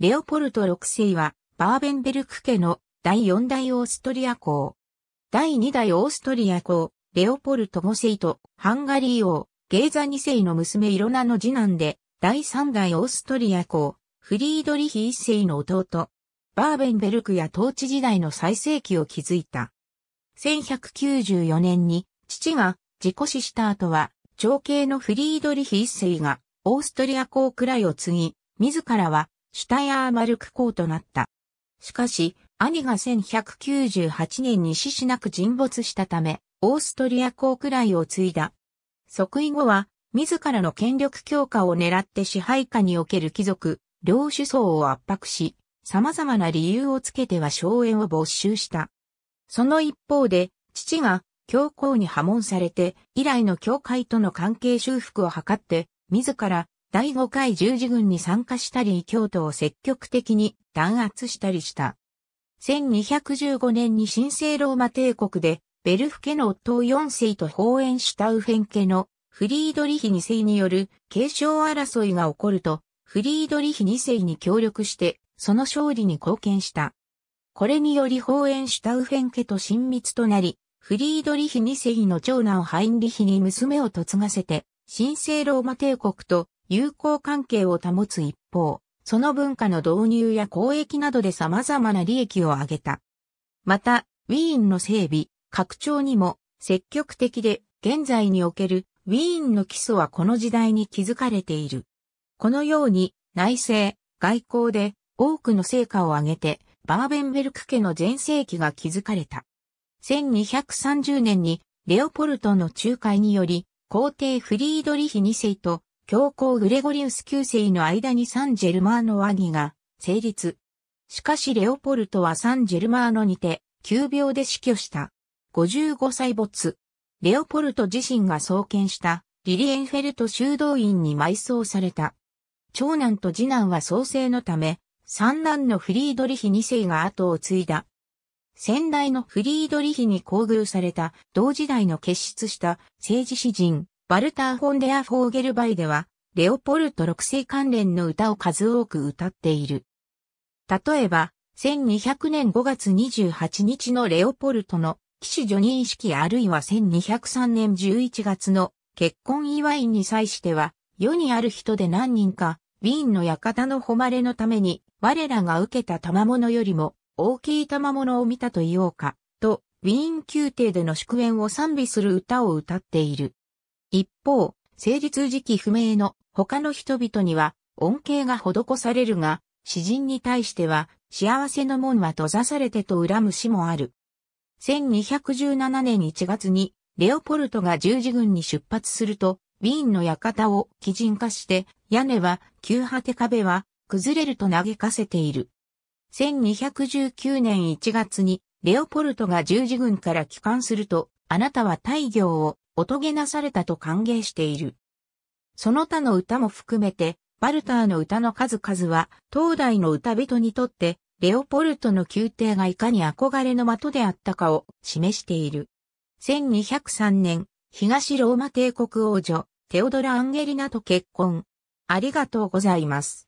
レオポルト6世は、バーベンベルク家の第4代オーストリア公。第2代オーストリア公、レオポルト5世とハンガリー王、ゲーザ2世の娘イロナの次男で、第3代オーストリア公、フリードリヒ1世の弟。バーベンベルクや統治時代の最盛期を築いた。1194年に父が事故死した後は、長兄のフリードリヒ一世がオーストリア公くらいを継ぎ、自らはシュタヤーマルク公となった。しかし、兄が1198年に死しなく沈没したため、オーストリア公くらいを継いだ。即位後は、自らの権力強化を狙って支配下における貴族、領主層を圧迫し、様々な理由をつけては荘園を没収した。その一方で、父が教皇に破門されて、以来の教会との関係修復を図って、自ら第5回十字軍に参加したり京都を積極的に弾圧したりした。1215年に神聖ローマ帝国でベルフ家の夫を4世と放縁したウフェン家のフリードリヒ2世による継承争いが起こるとフリードリヒ2世に協力してその勝利に貢献した。これにより放縁したウフェン家と親密となり、フリードリヒ2世の長男ハインリヒに娘を嫁がせて、神聖ローマ帝国と友好関係を保つ一方、その文化の導入や交易などで様々な利益を上げた。また、ウィーンの整備、拡張にも積極的で、現在におけるウィーンの基礎はこの時代に築かれている。このように、内政、外交で多くの成果を上げて、バーベンベルク家の全盛期が築かれた。1230年にレオポルトの仲介により、皇帝フリードリヒ2世と教皇グレゴリウス9世の間にサンジェルマーノ和議が成立。しかしレオポルトはサンジェルマーノにて、急病で死去した。55歳没。レオポルト自身が創建したリリエンフェルト修道院に埋葬された。長男と次男は創生のため、三男のフリードリヒ2世が後を継いだ。先代のフリードリヒに厚遇された同時代の結出した政治詩人、バルター・フォンデア・フォーゲルバイでは、レオポルト6世関連の歌を数多く歌っている。例えば、1200年5月28日のレオポルトの騎士女任式あるいは1203年11月の結婚祝いに際しては、世にある人で何人か、ウィーンの館の誉れのために、我らが受けた賜物よりも大きい賜物を見たと言おうか、と、ウィーン宮廷での祝宴を賛美する歌を歌っている。一方、成立時期不明の他の人々には恩恵が施されるが、詩人に対しては幸せの門は閉ざされてと恨む詩もある。1217年1月にレオポルトが十字軍に出発すると、ウィーンの館を基人化して、屋根は急果て壁は崩れると嘆かせている。1219年1月にレオポルトが十字軍から帰還すると、あなたは大業をおとげなされたと歓迎している。その他の歌も含めて、バルターの歌の数々は、当代の歌人にとって、レオポルトの宮廷がいかに憧れの的であったかを示している。1203年、東ローマ帝国王女、テオドラ・アンゲリナと結婚。ありがとうございます。